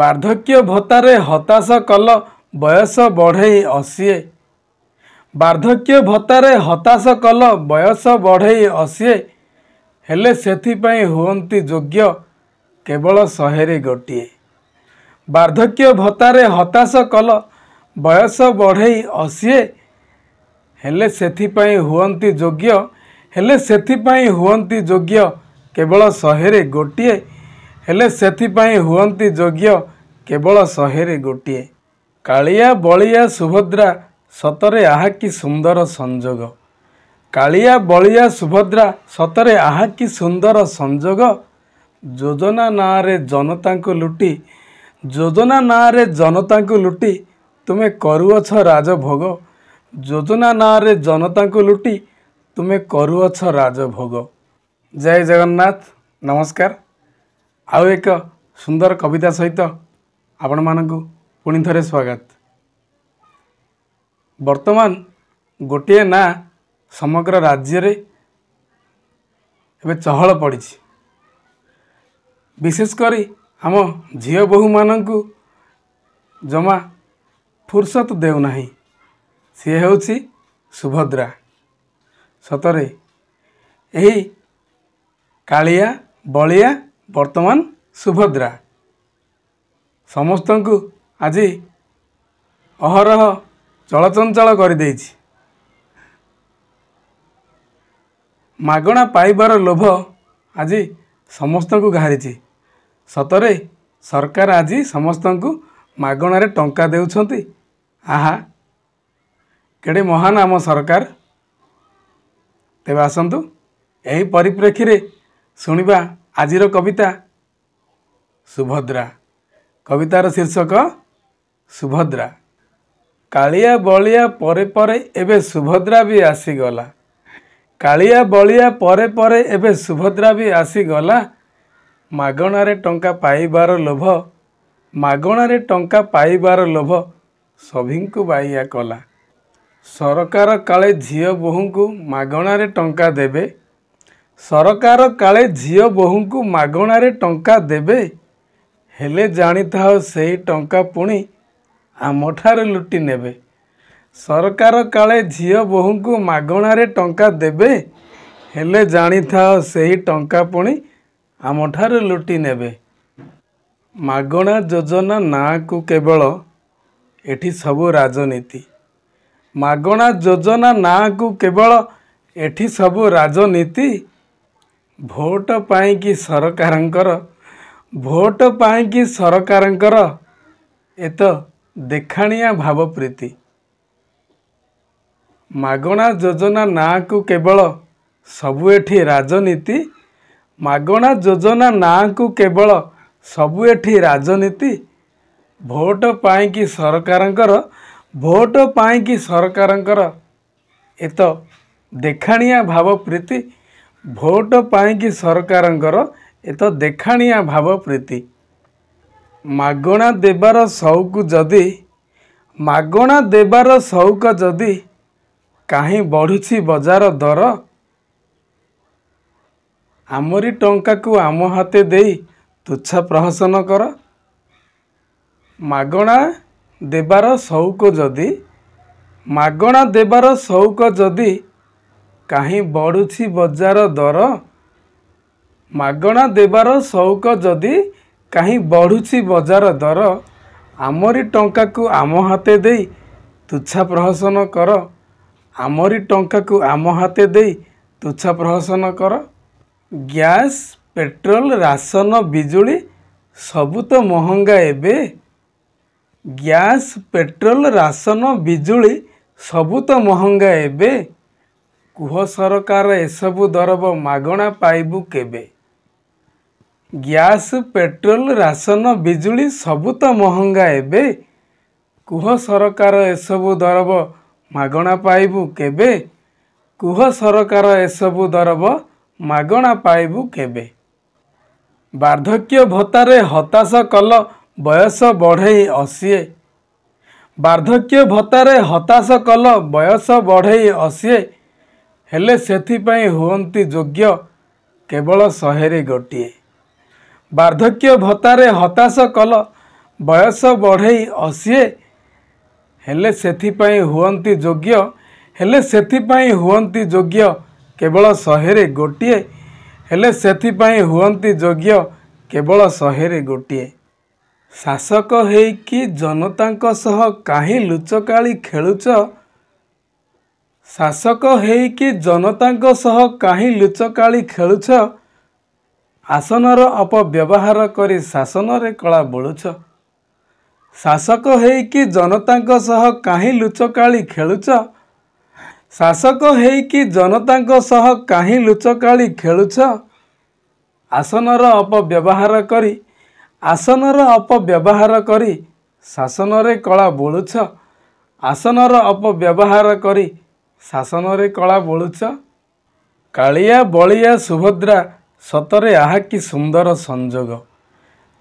ବାର୍ଦ୍ଧକ୍ୟ ଭତ୍ତାରେ ହତାଶ କଲ ବୟସ ବଢ଼େଇ ଅସିଏ ବାର୍ଦ୍ଧକ୍ୟ ଭତ୍ତାରେ ହତାଶ କଲ ବୟସ ବଢ଼େଇ ଅସିଏ ହେଲେ ସେଥିପାଇଁ ହୁଅନ୍ତି ଯୋଗ୍ୟ କେବଳ ଶହେରେ ଗୋଟିଏ ବାର୍ଦ୍ଧକ୍ୟ ଭତ୍ତାରେ ହତାଶ କଲ ବୟସ ବଢ଼େଇ ଅସିଏ ହେଲେ ସେଥିପାଇଁ ହୁଅନ୍ତି ଯୋଗ୍ୟ ହେଲେ ସେଥିପାଇଁ ହୁଅନ୍ତି ଯୋଗ୍ୟ କେବଳ ଶହେରେ ଗୋଟିଏ ହେଲେ ସେଥିପାଇଁ ହୁଅନ୍ତି ଯୋଗ୍ୟ କେବଳ ଶହେରେ ଗୋଟିଏ କାଳିଆ ବଳିଆ ସୁଭଦ୍ରା ସତରେ ଆହା କି ସୁନ୍ଦର ସଂଯୋଗ କାଳିଆ ବଳିଆ ସୁଭଦ୍ରା ସତରେ ଆହା କି ସୁନ୍ଦର ସଂଯୋଗ ଯୋଜନା ନାଁରେ ଜନତାଙ୍କୁ ଲୁଟି ଯୋଜନା ନାଁରେ ଜନତାଙ୍କୁ ଲୁଟି ତୁମେ କରୁଅଛ ରାଜଭୋଗ ଯୋଜନା ନାଁରେ ଜନତାଙ୍କୁ ଲୁଟି ତୁମେ କରୁଅଛ ରାଜଭୋଗ ଜୟ ଜଗନ୍ନାଥ ନମସ୍କାର ଆଉ ଏକ ସୁନ୍ଦର କବିତା ସହିତ ଆପଣମାନଙ୍କୁ ପୁଣି ଥରେ ସ୍ୱାଗତ ବର୍ତ୍ତମାନ ଗୋଟିଏ ନାଁ ସମଗ୍ର ରାଜ୍ୟରେ ଏବେ ଚହଳ ପଡ଼ିଛି ବିଶେଷ କରି ଆମ ଝିଅ ବୋହୂମାନଙ୍କୁ ଜମା ଫୁର୍ସତ ଦେଉନାହିଁ ସିଏ ହେଉଛି ସୁଭଦ୍ରା ସତରେ ଏହି କାଳିଆ ବଳିଆ ବର୍ତ୍ତମାନ ସୁଭଦ୍ରା ସମସ୍ତଙ୍କୁ ଆଜି ଅହରହ ଚଳଚଞ୍ଚଳ କରିଦେଇଛି ମାଗଣା ପାଇବାର ଲୋଭ ଆଜି ସମସ୍ତଙ୍କୁ ଘାରିଛି ସତରେ ସରକାର ଆଜି ସମସ୍ତଙ୍କୁ ମାଗଣାରେ ଟଙ୍କା ଦେଉଛନ୍ତି ଆହା କେଡ଼େ ମହାନ ଆମ ସରକାର ତେବେ ଆସନ୍ତୁ ଏହି ପରିପ୍ରେକ୍ଷୀରେ ଶୁଣିବା ଆଜିର କବିତା ସୁଭଦ୍ରା କବିତାର ଶୀର୍ଷକ ସୁଭଦ୍ରା କାଳିଆ ବଳିଆ ପରେ ପରେ ଏବେ ସୁଭଦ୍ରା ବି ଆସିଗଲା କାଳିଆ ବଳିଆ ପରେ ପରେ ଏବେ ସୁଭଦ୍ରା ବି ଆସିଗଲା ମାଗଣାରେ ଟଙ୍କା ପାଇବାର ଲୋଭ ମାଗଣାରେ ଟଙ୍କା ପାଇବାର ଲୋଭ ସଭିଙ୍କୁ ବାଇଆ କଲା ସରକାର କାଳେ ଝିଅ ବୋହୂଙ୍କୁ ମାଗଣାରେ ଟଙ୍କା ଦେବେ ସରକାର କାଳେ ଝିଅ ବୋହୂଙ୍କୁ ମାଗଣାରେ ଟଙ୍କା ଦେବେ ହେଲେ ଜାଣିଥାଉ ସେହି ଟଙ୍କା ପୁଣି ଆମଠାରୁ ଲୁଟି ନେବେ ସରକାର କାଳେ ଝିଅ ବୋହୂଙ୍କୁ ମାଗଣାରେ ଟଙ୍କା ଦେବେ ହେଲେ ଜାଣିଥାଉ ସେହି ଟଙ୍କା ପୁଣି ଆମଠାରୁ ଲୁଟି ନେବେ ମାଗଣା ଯୋଜନା ନାଁକୁ କେବଳ ଏଠି ସବୁ ରାଜନୀତି ମାଗଣା ଯୋଜନା ନାଁକୁ କେବଳ ଏଠି ସବୁ ରାଜନୀତି ଭୋଟ ପାଇଁକି ସରକାରଙ୍କର ଭୋଟ ପାଇଁକି ସରକାରଙ୍କର ଏ ତ ଦେଖାଣିଆ ଭାବ ପ୍ରୀତି ମାଗଣା ଯୋଜନା ନାଁକୁ କେବଳ ସବୁ ଏଠି ରାଜନୀତି ମାଗଣା ଯୋଜନା ନାଁକୁ କେବଳ ସବୁ ଏଠି ରାଜନୀତି ଭୋଟ ପାଇଁକି ସରକାରଙ୍କର ଭୋଟ ପାଇଁକି ସରକାରଙ୍କର ଏ ତ ଦେଖାଣିଆ ଭାବ ପ୍ରୀତି ଭୋଟ ପାଇଁକି ସରକାରଙ୍କର ଏତ ଦେଖାଣିଆ ଭାବ ପ୍ରୀତି ମାଗଣା ଦେବାର ସଉକୁ ଯଦି ମାଗଣା ଦେବାର ସଉକ ଯଦି କାହିଁ ବଢ଼ୁଛି ବଜାର ଦର ଆମରି ଟଙ୍କାକୁ ଆମ ହାତେ ଦେଇ ତୁଚ୍ଛ ପ୍ରହସନ କର ମାଗଣା ଦେବାର ସଉକ ଯଦି ମାଗଣା ଦେବାର ସଉକ ଯଦି କାହିଁ ବଢ଼ୁଛି ବଜାର ଦର ମାଗଣା ଦେବାର ସଉକ ଯଦି କାହିଁ ବଢ଼ୁଛି ବଜାର ଦର ଆମରି ଟଙ୍କାକୁ ଆମ ହାତେ ଦେଇ ତୁଚ୍ଛା ପ୍ରହସନ କର ଆମରି ଟଙ୍କାକୁ ଆମ ହାତେ ଦେଇ ତୁଚ୍ଛା ପ୍ରହସନ କର ଗ୍ୟାସ୍ ପେଟ୍ରୋଲ ରାସନ ବିଜୁଳି ସବୁ ତ ମହଙ୍ଗା ଏବେ ଗ୍ୟାସ୍ ପେଟ୍ରୋଲ ରାସନ ବିଜୁଳି ସବୁ ତ ମହଙ୍ଗା ଏବେ କୁହ ସରକାର ଏସବୁ ଦରବ ମାଗଣା ପାଇବୁ କେବେ ଗ୍ୟାସ୍ ପେଟ୍ରୋଲ ରାସନ ବିଜୁଳି ସବୁ ତ ମହଙ୍ଗା ଏବେ କୁହ ସରକାର ଏସବୁ ଦରବ ମାଗଣା ପାଇବୁ କେବେ କୁହ ସରକାର ଏସବୁ ଦରବ ମାଗଣା ପାଇବୁ କେବେ ବାର୍ଦ୍ଧକ୍ୟ ଭତ୍ତାରେ ହତାଶ କଲ ବୟସ ବଢ଼େଇ ଅସିଏ ବାର୍ଦ୍ଧକ୍ୟ ଭତ୍ତାରେ ହତାଶ କଲ ବୟସ ବଢ଼େଇ ଅସିଏ ହେଲେ ସେଥିପାଇଁ ହୁଅନ୍ତି ଯୋଗ୍ୟ କେବଳ ଶହେରେ ଗୋଟିଏ ବାର୍ଦ୍ଧକ୍ୟ ଭତ୍ତାରେ ହତାଶ କଲ ବୟସ ବଢ଼େଇ ଅଶିଏ ହେଲେ ସେଥିପାଇଁ ହୁଅନ୍ତି ଯୋଗ୍ୟ ହେଲେ ସେଥିପାଇଁ ହୁଅନ୍ତି ଯୋଗ୍ୟ କେବଳ ଶହେରେ ଗୋଟିଏ ହେଲେ ସେଥିପାଇଁ ହୁଅନ୍ତି ଯୋଗ୍ୟ କେବଳ ଶହେରେ ଗୋଟିଏ ଶାସକ ହେଇକି ଜନତାଙ୍କ ସହ କାହିଁ ଲୁଚକାଳି ଖେଳୁଛ ଶାସକ ହେଇକି ଜନତାଙ୍କ ସହ କାହିଁ ଲୁଚକାଳି ଖେଳୁଛ ଆସନର ଅପବ୍ୟବହାର କରି ଶାସନରେ କଳା ବୋଳୁଛ ଶାସକ ହେଇକି ଜନତାଙ୍କ ସହ କାହିଁ ଲୁଚକାଳି ଖେଳୁଛ ଶାସକ ହେଇକି ଜନତାଙ୍କ ସହ କାହିଁ ଲୁଚକାଳି ଖେଳୁଛ ଆସନର ଅପବ୍ୟବହାର କରି ଆସନର ଅପବ୍ୟବହାର କରି ଶାସନରେ କଳା ବୋଳୁଛ ଆସନର ଅପବ୍ୟବହାର କରି ଶାସନରେ କଳା ବୋଳୁଛ କାଳିଆ ବଳିଆ ସୁଭଦ୍ରା ସତରେ ଆହା କି ସୁନ୍ଦର ସଂଯୋଗ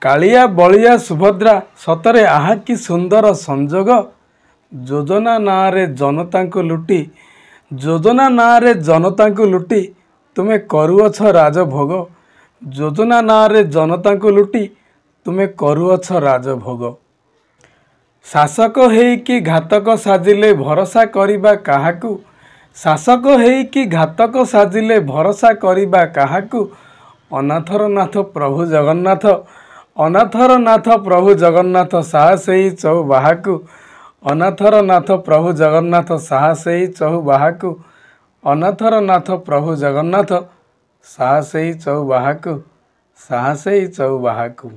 କାଳିଆ ବଳିଆ ସୁଭଦ୍ରା ସତରେ ଆହା କି ସୁନ୍ଦର ସଂଯୋଗ ଯୋଜନା ନାଁରେ ଜନତାଙ୍କୁ ଲୁଟି ଯୋଜନା ନାଁରେ ଜନତାଙ୍କୁ ଲୁଟି ତୁମେ କରୁଅଛ ରାଜଭୋଗ ଯୋଜନା ନାଁରେ ଜନତାଙ୍କୁ ଲୁଟି ତୁମେ କରୁଅଛ ରାଜଭୋଗ ଶାସକ ହେଇକି ଘାତକ ସାଜିଲେ ଭରସା କରିବା କାହାକୁ ଶାସକ ହେଇକି ଘାତକ ସାଜିଲେ ଭରସା କରିବା କାହାକୁ ଅନାଥର ନାଥ ପ୍ରଭୁ ଜଗନ୍ନାଥ ଅନାଥର ନାଥ ପ୍ରଭୁ ଜଗନ୍ନାଥ ସେଇ ଚଉ ବାହାକୁ ଅନାଥର ନାଥ ପ୍ରଭୁ ଜଗନ୍ନାଥ ସେଇ ଚଉ ବାହାକୁ ଅନାଥର ନାଥ ପ୍ରଭୁ ଜଗନ୍ନାଥ ସେଇ ଚଉ ବାହାକୁ ସାହସେଇ ଚଉ ବାହାକୁ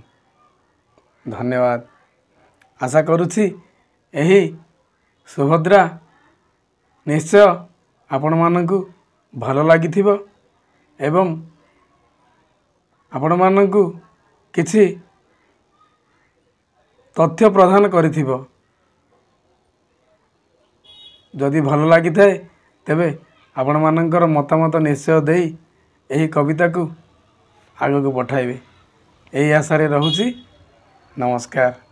ଧନ୍ୟବାଦ ଆଶା କରୁଛି ଏହି ସୁଭଦ୍ରା ନିଶ୍ଚୟ ଆପଣମାନଙ୍କୁ ଭଲ ଲାଗିଥିବ ଏବଂ ଆପଣମାନଙ୍କୁ କିଛି ତଥ୍ୟ ପ୍ରଦାନ କରିଥିବ ଯଦି ଭଲ ଲାଗିଥାଏ ତେବେ ଆପଣମାନଙ୍କର ମତାମତ ନିଶ୍ଚୟ ଦେଇ ଏହି କବିତାକୁ ଆଗକୁ ପଠାଇବେ ଏହି ଆଶାରେ ରହୁଛି ନମସ୍କାର